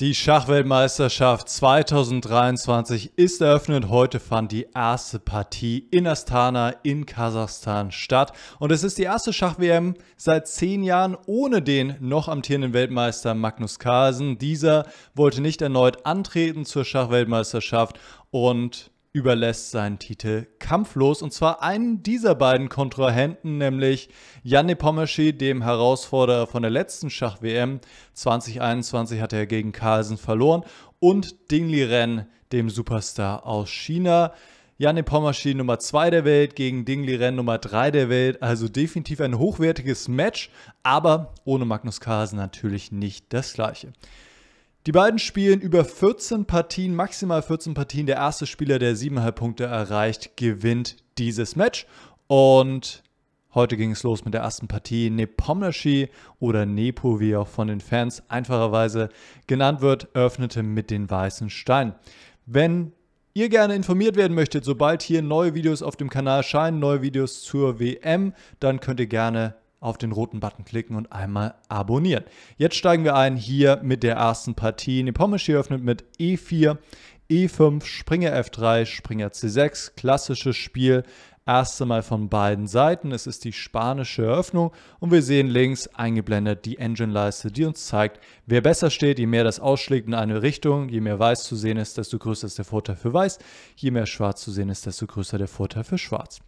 Die Schachweltmeisterschaft 2023 ist eröffnet. Heute fand die erste Partie in Astana in Kasachstan statt. Und es ist die erste Schach-WM seit zehn Jahren ohne den noch amtierenden Weltmeister Magnus Carlsen. Dieser wollte nicht erneut antreten zur Schachweltmeisterschaft und überlässt seinen Titel kampflos und zwar einen dieser beiden Kontrahenten, nämlich Janne Pommerschi, dem Herausforderer von der letzten Schach-WM. 2021 hat er gegen Carlsen verloren und Ding Liren, dem Superstar aus China. Janne Pommerschi Nummer 2 der Welt gegen Ding Liren Nummer 3 der Welt. Also definitiv ein hochwertiges Match, aber ohne Magnus Carlsen natürlich nicht das gleiche. Die beiden spielen über 14 Partien, maximal 14 Partien. Der erste Spieler, der 7,5 Punkte erreicht, gewinnt dieses Match. Und heute ging es los mit der ersten Partie. Nepomnashi oder Nepo, wie auch von den Fans einfacherweise genannt wird, öffnete mit den weißen Steinen. Wenn ihr gerne informiert werden möchtet, sobald hier neue Videos auf dem Kanal scheinen, neue Videos zur WM, dann könnt ihr gerne auf den roten Button klicken und einmal abonnieren. Jetzt steigen wir ein hier mit der ersten Partie. Nepomniachtchi öffnet mit E4, E5, Springer F3, Springer C6. Klassisches Spiel. Erste Mal von beiden Seiten. Es ist die spanische Eröffnung und wir sehen links eingeblendet die Engine-Leiste, die uns zeigt, wer besser steht. Je mehr das ausschlägt in eine Richtung, je mehr weiß zu sehen ist, desto größer ist der Vorteil für weiß. Je mehr schwarz zu sehen ist, desto größer der Vorteil für schwarz.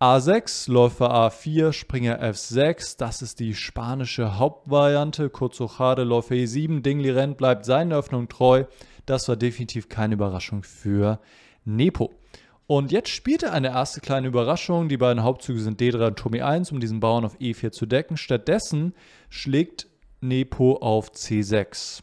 A6, Läufer A4, Springer F6, das ist die spanische Hauptvariante. Kurz Hochade, Läufer E7, Dingli rennt, bleibt seinen Öffnungen treu. Das war definitiv keine Überraschung für Nepo. Und jetzt spielte eine erste kleine Überraschung. Die beiden Hauptzüge sind D3 und Tommy 1, um diesen Bauern auf E4 zu decken. Stattdessen schlägt Nepo auf C6.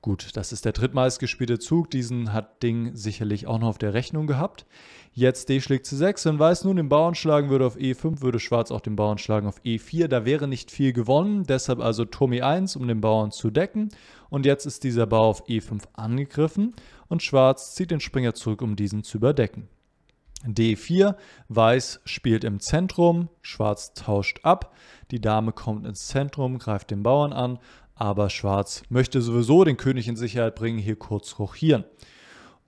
Gut, das ist der drittmeistgespielte Zug. Diesen hat Ding sicherlich auch noch auf der Rechnung gehabt. Jetzt D schlägt zu 6 Wenn Weiß nun den Bauern schlagen würde auf E5, würde Schwarz auch den Bauern schlagen auf E4. Da wäre nicht viel gewonnen, deshalb also Turm E1, um den Bauern zu decken. Und jetzt ist dieser Bauer auf E5 angegriffen und Schwarz zieht den Springer zurück, um diesen zu überdecken. D4, Weiß spielt im Zentrum, Schwarz tauscht ab, die Dame kommt ins Zentrum, greift den Bauern an, aber Schwarz möchte sowieso den König in Sicherheit bringen, hier kurz rochieren.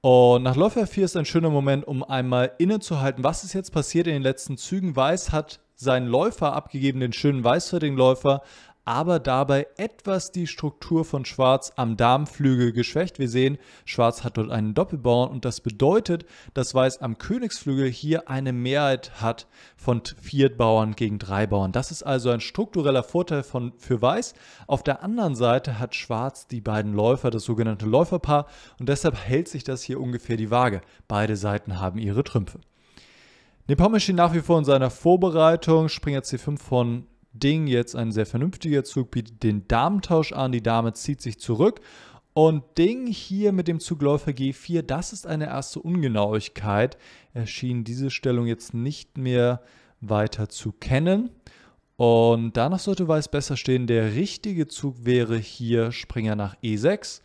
Und nach Läufer 4 ist ein schöner Moment, um einmal innezuhalten, was ist jetzt passiert in den letzten Zügen. Weiß hat seinen Läufer abgegeben, den schönen weißfertigen Läufer, aber dabei etwas die Struktur von Schwarz am Darmflügel geschwächt. Wir sehen, Schwarz hat dort einen Doppelbauern und das bedeutet, dass Weiß am Königsflügel hier eine Mehrheit hat von vier Bauern gegen drei Bauern. Das ist also ein struktureller Vorteil von, für Weiß. Auf der anderen Seite hat Schwarz die beiden Läufer, das sogenannte Läuferpaar und deshalb hält sich das hier ungefähr die Waage. Beide Seiten haben ihre Trümpfe. Nepomniachtchi nach wie vor in seiner Vorbereitung, Springer C5 von Ding jetzt ein sehr vernünftiger Zug, bietet den Damentausch an, die Dame zieht sich zurück. Und Ding hier mit dem Zugläufer G4, das ist eine erste Ungenauigkeit. Erschien diese Stellung jetzt nicht mehr weiter zu kennen. Und danach sollte Weiß besser stehen. Der richtige Zug wäre hier Springer nach E6,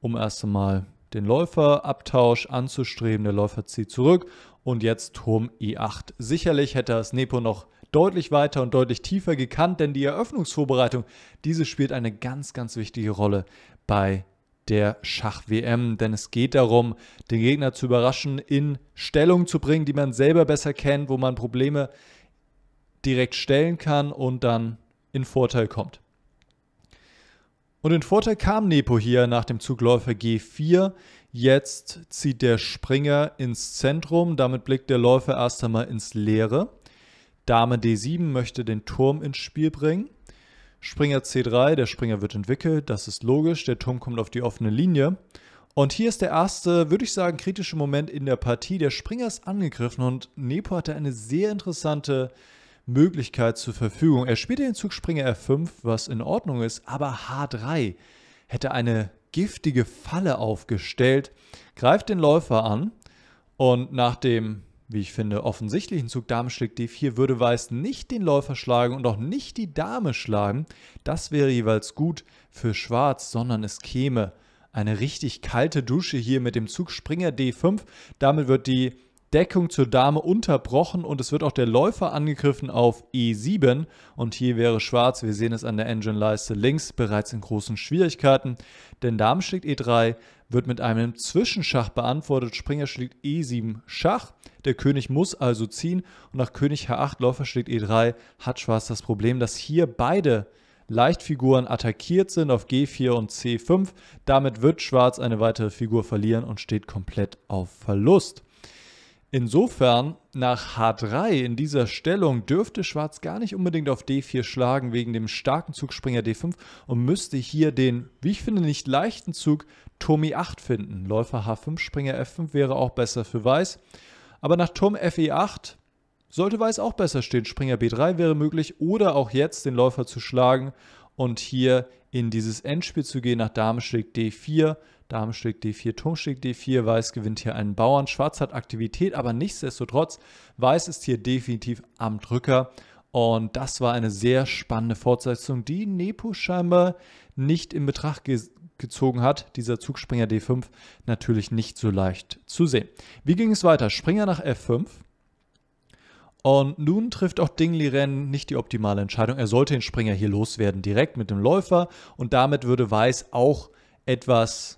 um erst einmal den Läuferabtausch anzustreben. Der Läufer zieht zurück und jetzt Turm E8. Sicherlich hätte das Nepo noch deutlich weiter und deutlich tiefer gekannt, denn die Eröffnungsvorbereitung, diese spielt eine ganz, ganz wichtige Rolle bei der Schach-WM, denn es geht darum, den Gegner zu überraschen, in Stellung zu bringen, die man selber besser kennt, wo man Probleme direkt stellen kann und dann in Vorteil kommt. Und in Vorteil kam Nepo hier nach dem Zugläufer G4. Jetzt zieht der Springer ins Zentrum, damit blickt der Läufer erst einmal ins Leere. Dame D7 möchte den Turm ins Spiel bringen. Springer C3, der Springer wird entwickelt, das ist logisch, der Turm kommt auf die offene Linie. Und hier ist der erste, würde ich sagen, kritische Moment in der Partie. Der Springer ist angegriffen und Nepo hatte eine sehr interessante Möglichkeit zur Verfügung. Er spielte den Zug Springer F5, was in Ordnung ist, aber H3 hätte eine giftige Falle aufgestellt, greift den Läufer an und nach dem wie ich finde, offensichtlichen Zug Dame schlägt D4 würde Weiß nicht den Läufer schlagen und auch nicht die Dame schlagen. Das wäre jeweils gut für Schwarz, sondern es käme eine richtig kalte Dusche hier mit dem Zug Springer D5. Damit wird die Deckung zur Dame unterbrochen und es wird auch der Läufer angegriffen auf E7 und hier wäre Schwarz, wir sehen es an der Engine-Leiste links, bereits in großen Schwierigkeiten, denn Dame schlägt E3 wird mit einem Zwischenschach beantwortet, Springer schlägt E7 Schach, der König muss also ziehen und nach König H8, Läufer schlägt E3 hat Schwarz das Problem, dass hier beide Leichtfiguren attackiert sind auf G4 und C5. Damit wird Schwarz eine weitere Figur verlieren und steht komplett auf Verlust. Insofern, nach H3 in dieser Stellung dürfte Schwarz gar nicht unbedingt auf D4 schlagen wegen dem starken Zug Springer D5 und müsste hier den, wie ich finde, nicht leichten Zug Turm E8 finden. Läufer H5, Springer F5 wäre auch besser für Weiß. Aber nach Turm FE8 sollte Weiß auch besser stehen. Springer B3 wäre möglich oder auch jetzt den Läufer zu schlagen und hier in dieses Endspiel zu gehen nach Dame schlägt D4 Dame schlägt D4, Turm schlägt D4, Weiß gewinnt hier einen Bauern, Schwarz hat Aktivität, aber nichtsdestotrotz, Weiß ist hier definitiv am Drücker und das war eine sehr spannende Fortsetzung, die Nepo scheinbar nicht in Betracht ge gezogen hat. Dieser Zugspringer D5 natürlich nicht so leicht zu sehen. Wie ging es weiter? Springer nach F5. Und nun trifft auch Ding Liren nicht die optimale Entscheidung. Er sollte den Springer hier loswerden, direkt mit dem Läufer. Und damit würde Weiß auch etwas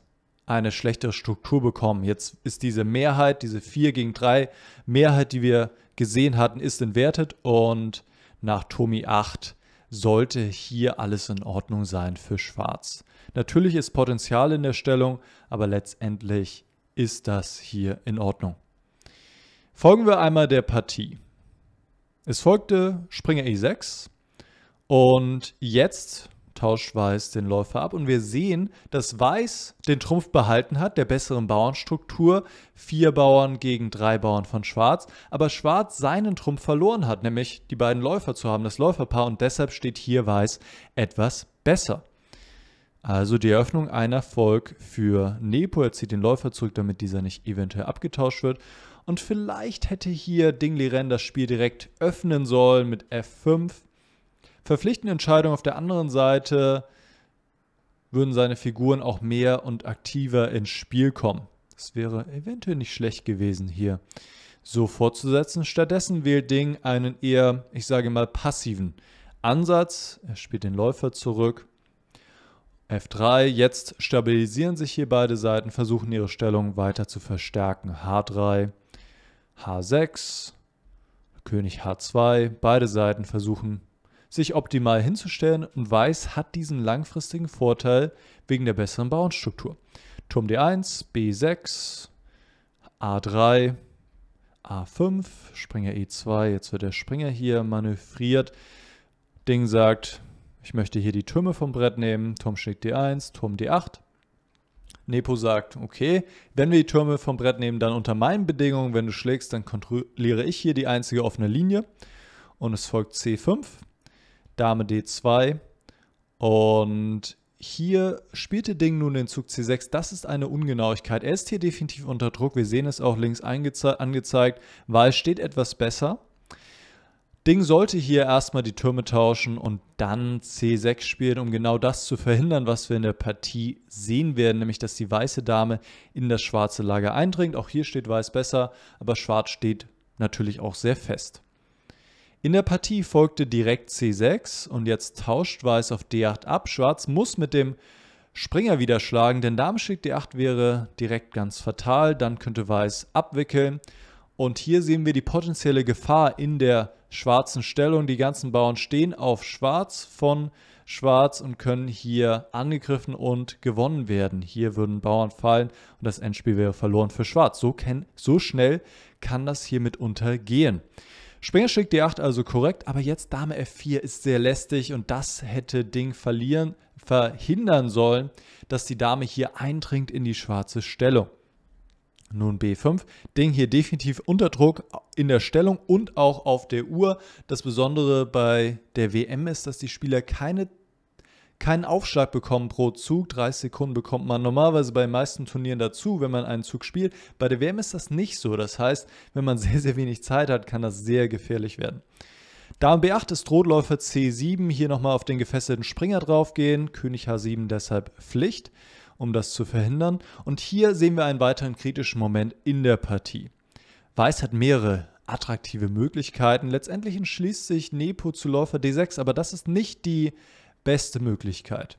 eine schlechtere Struktur bekommen. Jetzt ist diese Mehrheit, diese 4 gegen 3 Mehrheit, die wir gesehen hatten, ist entwertet und nach Tommy 8 sollte hier alles in Ordnung sein für Schwarz. Natürlich ist Potenzial in der Stellung, aber letztendlich ist das hier in Ordnung. Folgen wir einmal der Partie. Es folgte Springer E6 und jetzt tauscht Weiß den Läufer ab und wir sehen, dass Weiß den Trumpf behalten hat, der besseren Bauernstruktur, vier Bauern gegen drei Bauern von Schwarz, aber Schwarz seinen Trumpf verloren hat, nämlich die beiden Läufer zu haben, das Läuferpaar und deshalb steht hier Weiß etwas besser. Also die Eröffnung ein Erfolg für Nepo, er zieht den Läufer zurück, damit dieser nicht eventuell abgetauscht wird. Und vielleicht hätte hier Ding Liren das Spiel direkt öffnen sollen mit F5, verpflichtende Entscheidungen auf der anderen Seite würden seine Figuren auch mehr und aktiver ins Spiel kommen. Das wäre eventuell nicht schlecht gewesen hier so fortzusetzen. Stattdessen wählt Ding einen eher, ich sage mal, passiven Ansatz. Er spielt den Läufer zurück. F3, jetzt stabilisieren sich hier beide Seiten, versuchen ihre Stellung weiter zu verstärken. H3, H6, König H2, beide Seiten versuchen sich optimal hinzustellen und Weiß hat diesen langfristigen Vorteil wegen der besseren Bauernstruktur. Turm D1, B6, A3, A5, Springer E2, jetzt wird der Springer hier manövriert. Ding sagt, ich möchte hier die Türme vom Brett nehmen, Turm schlägt D1, Turm D8. Nepo sagt, okay, wenn wir die Türme vom Brett nehmen, dann unter meinen Bedingungen, wenn du schlägst, dann kontrolliere ich hier die einzige offene Linie. Und es folgt C5. Dame D2. Und hier spielte Ding nun den Zug C6. Das ist eine Ungenauigkeit. Er ist hier definitiv unter Druck. Wir sehen es auch links angezeigt. Weil steht etwas besser. Ding sollte hier erstmal die Türme tauschen und dann C6 spielen, um genau das zu verhindern, was wir in der Partie sehen werden, nämlich dass die weiße Dame in das schwarze Lager eindringt. Auch hier steht Weiß besser, aber Schwarz steht natürlich auch sehr fest. In der Partie folgte direkt C6 und jetzt tauscht Weiß auf D8 ab. Schwarz muss mit dem Springer wieder schlagen, denn Dame schickt D8 wäre direkt ganz fatal. Dann könnte Weiß abwickeln. Und hier sehen wir die potenzielle Gefahr in der schwarzen Stellung. Die ganzen Bauern stehen auf Schwarz von Schwarz und können hier angegriffen und gewonnen werden. Hier würden Bauern fallen und das Endspiel wäre verloren für Schwarz. So, so schnell kann das hier mitunter gehen. Springer schickt d 8 also korrekt, aber jetzt Dame F4 ist sehr lästig und das hätte Ding verlieren, verhindern sollen, dass die Dame hier eindringt in die schwarze Stellung. Nun B5. Ding hier definitiv unter Druck in der Stellung und auch auf der Uhr. Das Besondere bei der WM ist, dass die Spieler keine keinen Aufschlag bekommen pro Zug. 30 Sekunden bekommt man normalerweise bei den meisten Turnieren dazu, wenn man einen Zug spielt. Bei der WM ist das nicht so. Das heißt, wenn man sehr, sehr wenig Zeit hat, kann das sehr gefährlich werden. Da am B8 ist Rotläufer C7, hier nochmal auf den gefesselten Springer draufgehen, König H7 deshalb Pflicht, um das zu verhindern. Und hier sehen wir einen weiteren kritischen Moment in der Partie. Weiß hat mehrere attraktive Möglichkeiten. Letztendlich entschließt sich Nepo zu Läufer D6, aber das ist nicht die beste Möglichkeit.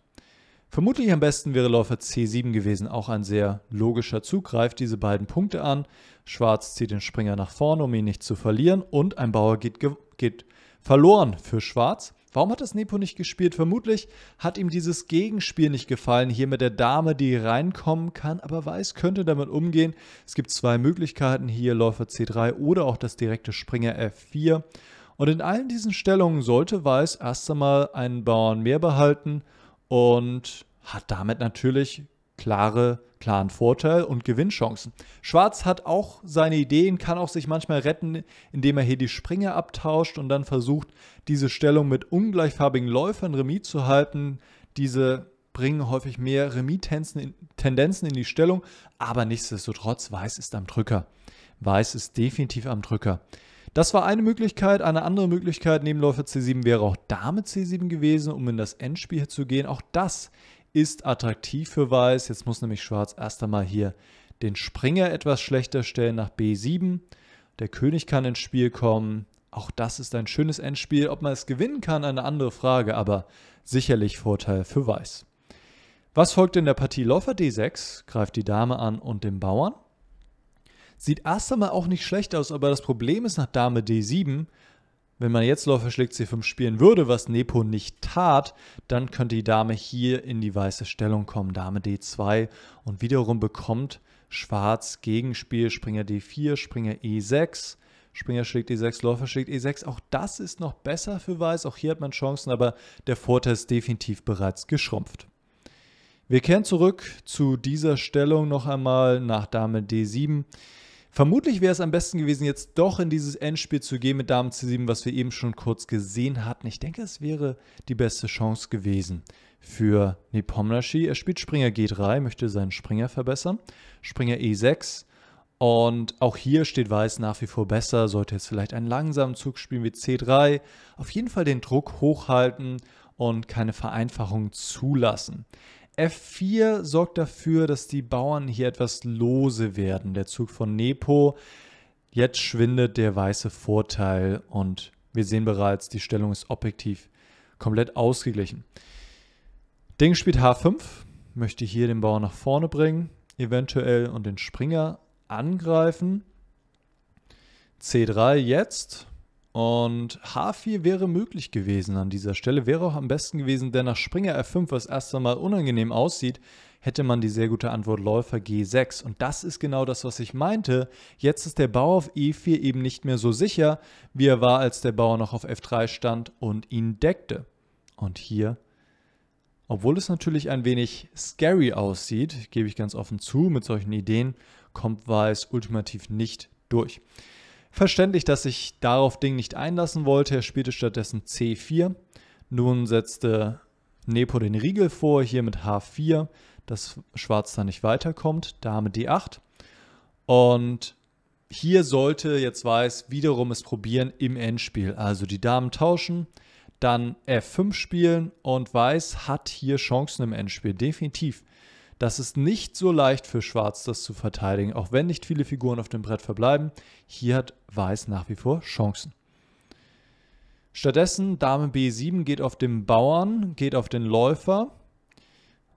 Vermutlich am besten wäre Läufer C7 gewesen, auch ein sehr logischer Zug, greift diese beiden Punkte an, Schwarz zieht den Springer nach vorne, um ihn nicht zu verlieren und ein Bauer geht, geht verloren für Schwarz. Warum hat das Nepo nicht gespielt? Vermutlich hat ihm dieses Gegenspiel nicht gefallen, hier mit der Dame, die reinkommen kann, aber Weiß könnte damit umgehen. Es gibt zwei Möglichkeiten hier, Läufer C3 oder auch das direkte Springer F4 und in allen diesen Stellungen sollte Weiß erst einmal einen Bauern mehr behalten und hat damit natürlich klare, klaren Vorteil und Gewinnchancen. Schwarz hat auch seine Ideen, kann auch sich manchmal retten, indem er hier die Springer abtauscht und dann versucht, diese Stellung mit ungleichfarbigen Läufern Remis zu halten. Diese bringen häufig mehr Remis-Tendenzen in die Stellung, aber nichtsdestotrotz, Weiß ist am Drücker. Weiß ist definitiv am Drücker. Das war eine Möglichkeit. Eine andere Möglichkeit neben Läufer C7 wäre auch Dame C7 gewesen, um in das Endspiel zu gehen. Auch das ist attraktiv für Weiß. Jetzt muss nämlich Schwarz erst einmal hier den Springer etwas schlechter stellen nach B7. Der König kann ins Spiel kommen. Auch das ist ein schönes Endspiel. Ob man es gewinnen kann, eine andere Frage, aber sicherlich Vorteil für Weiß. Was folgt in der Partie? Läufer D6 greift die Dame an und den Bauern. Sieht erst einmal auch nicht schlecht aus, aber das Problem ist nach Dame D7, wenn man jetzt Läufer schlägt C5 spielen würde, was Nepo nicht tat, dann könnte die Dame hier in die weiße Stellung kommen, Dame D2 und wiederum bekommt Schwarz Gegenspiel, Springer D4, Springer E6, Springer schlägt E6, Läufer schlägt E6. Auch das ist noch besser für Weiß, auch hier hat man Chancen, aber der Vorteil ist definitiv bereits geschrumpft. Wir kehren zurück zu dieser Stellung noch einmal nach Dame D7. Vermutlich wäre es am besten gewesen, jetzt doch in dieses Endspiel zu gehen mit Dame C7, was wir eben schon kurz gesehen hatten. Ich denke, es wäre die beste Chance gewesen für Nepomniachtchi. Er spielt Springer G3, möchte seinen Springer verbessern. Springer E6. Und auch hier steht Weiß nach wie vor besser, sollte jetzt vielleicht einen langsamen Zug spielen wie C3. Auf jeden Fall den Druck hochhalten und keine Vereinfachung zulassen. F4 sorgt dafür, dass die Bauern hier etwas lose werden. Der Zug von Nepo. Jetzt schwindet der weiße Vorteil und wir sehen bereits, die Stellung ist objektiv komplett ausgeglichen. Ding spielt H5, möchte hier den Bauern nach vorne bringen, eventuell und den Springer angreifen. C3 jetzt und H4 wäre möglich gewesen an dieser Stelle, wäre auch am besten gewesen, denn nach Springer F5, was erst einmal unangenehm aussieht, hätte man die sehr gute Antwort Läufer G6. Und das ist genau das, was ich meinte. Jetzt ist der Bauer auf E4 eben nicht mehr so sicher, wie er war, als der Bauer noch auf F3 stand und ihn deckte. Und hier, obwohl es natürlich ein wenig scary aussieht, gebe ich ganz offen zu, mit solchen Ideen kommt Weiß ultimativ nicht durch. Verständlich, dass ich darauf Ding nicht einlassen wollte. Er spielte stattdessen C4. Nun setzte Nepo den Riegel vor, hier mit H4, dass Schwarz da nicht weiterkommt. Dame D8. Und hier sollte jetzt Weiß wiederum es probieren im Endspiel. Also die Damen tauschen, dann F5 spielen und Weiß hat hier Chancen im Endspiel, definitiv. Das ist nicht so leicht für Schwarz, das zu verteidigen, auch wenn nicht viele Figuren auf dem Brett verbleiben. Hier hat Weiß nach wie vor Chancen. Stattdessen Dame B7 geht auf den Bauern, geht auf den Läufer.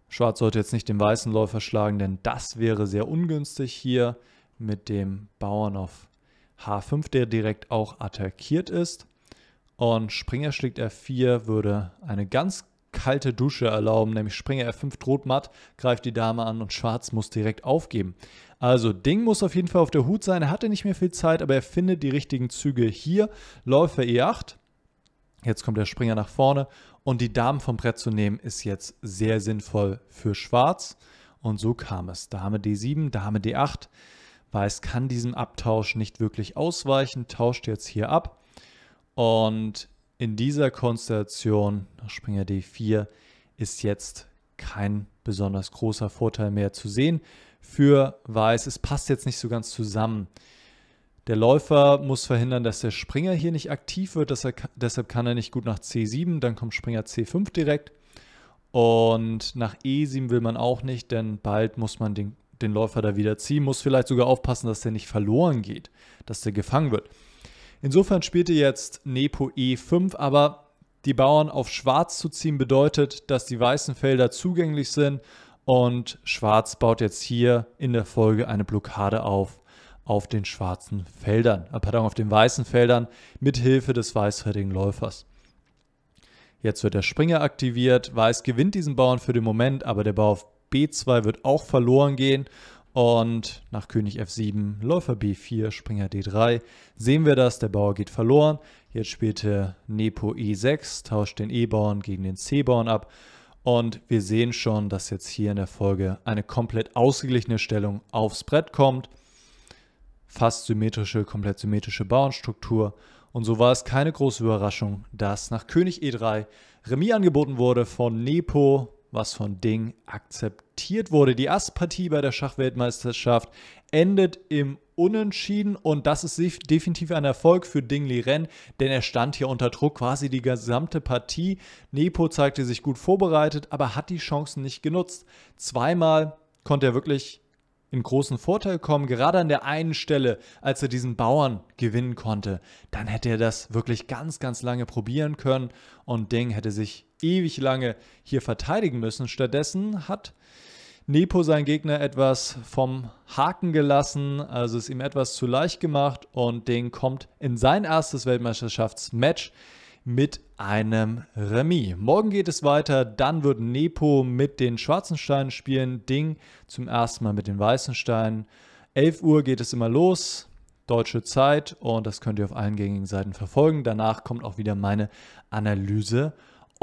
Schwarz sollte jetzt nicht den weißen Läufer schlagen, denn das wäre sehr ungünstig hier mit dem Bauern auf H5, der direkt auch attackiert ist. Und Springer schlägt R4 würde eine ganz kalte Dusche erlauben, nämlich Springer F5 droht matt, greift die Dame an und Schwarz muss direkt aufgeben. Also Ding muss auf jeden Fall auf der Hut sein, er hatte nicht mehr viel Zeit, aber er findet die richtigen Züge hier. Läufer E8, jetzt kommt der Springer nach vorne und die Damen vom Brett zu nehmen ist jetzt sehr sinnvoll für Schwarz. Und so kam es. Dame D7, Dame D8. Weiß kann diesem Abtausch nicht wirklich ausweichen, tauscht jetzt hier ab. Und in dieser Konstellation, nach Springer D4, ist jetzt kein besonders großer Vorteil mehr zu sehen. Für Weiß, es passt jetzt nicht so ganz zusammen. Der Läufer muss verhindern, dass der Springer hier nicht aktiv wird, er, deshalb kann er nicht gut nach C7, dann kommt Springer C5 direkt. Und nach E7 will man auch nicht, denn bald muss man den, den Läufer da wieder ziehen, muss vielleicht sogar aufpassen, dass der nicht verloren geht, dass der gefangen wird. Insofern spielte jetzt Nepo E5, aber die Bauern auf Schwarz zu ziehen bedeutet, dass die weißen Felder zugänglich sind und Schwarz baut jetzt hier in der Folge eine Blockade auf auf den schwarzen Feldern, äh, pardon, auf den weißen Feldern mit Hilfe des weißfältigen Läufers. Jetzt wird der Springer aktiviert, Weiß gewinnt diesen Bauern für den Moment, aber der Bau auf B2 wird auch verloren gehen und nach König F7, Läufer B4, Springer D3 sehen wir das, der Bauer geht verloren. Jetzt spielte Nepo E6, tauscht den E-Bauern gegen den C-Bauern ab. Und wir sehen schon, dass jetzt hier in der Folge eine komplett ausgeglichene Stellung aufs Brett kommt. Fast symmetrische, komplett symmetrische Bauernstruktur. Und so war es keine große Überraschung, dass nach König E3 Remis angeboten wurde von Nepo was von Ding akzeptiert wurde. Die Astpartie bei der Schachweltmeisterschaft endet im Unentschieden und das ist definitiv ein Erfolg für Ding Liren, denn er stand hier unter Druck quasi die gesamte Partie. Nepo zeigte sich gut vorbereitet, aber hat die Chancen nicht genutzt. Zweimal konnte er wirklich in großen Vorteil kommen, gerade an der einen Stelle, als er diesen Bauern gewinnen konnte, dann hätte er das wirklich ganz, ganz lange probieren können und Ding hätte sich ewig lange hier verteidigen müssen. Stattdessen hat Nepo seinen Gegner etwas vom Haken gelassen, also es ihm etwas zu leicht gemacht und den kommt in sein erstes Weltmeisterschaftsmatch mit einem Remis. Morgen geht es weiter, dann wird Nepo mit den schwarzen Steinen spielen, Ding zum ersten Mal mit den weißen Steinen. 11 Uhr geht es immer los, deutsche Zeit und das könnt ihr auf allen gängigen Seiten verfolgen. Danach kommt auch wieder meine Analyse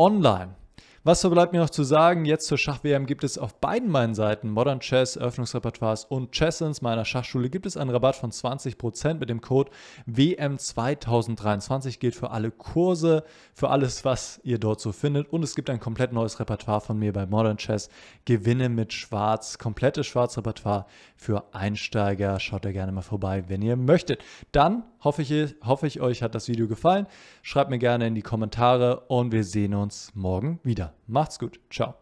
online. Was verbleibt mir noch zu sagen? Jetzt zur Schach-WM gibt es auf beiden meinen Seiten Modern Chess, Eröffnungsrepertoires und Chessens meiner Schachschule gibt es einen Rabatt von 20% mit dem Code WM2023. Gilt für alle Kurse, für alles, was ihr dort so findet. Und es gibt ein komplett neues Repertoire von mir bei Modern Chess. Gewinne mit Schwarz, komplettes Schwarz-Repertoire für Einsteiger. Schaut da gerne mal vorbei, wenn ihr möchtet. Dann Hoffe ich, hoffe ich euch hat das Video gefallen. Schreibt mir gerne in die Kommentare und wir sehen uns morgen wieder. Macht's gut. Ciao.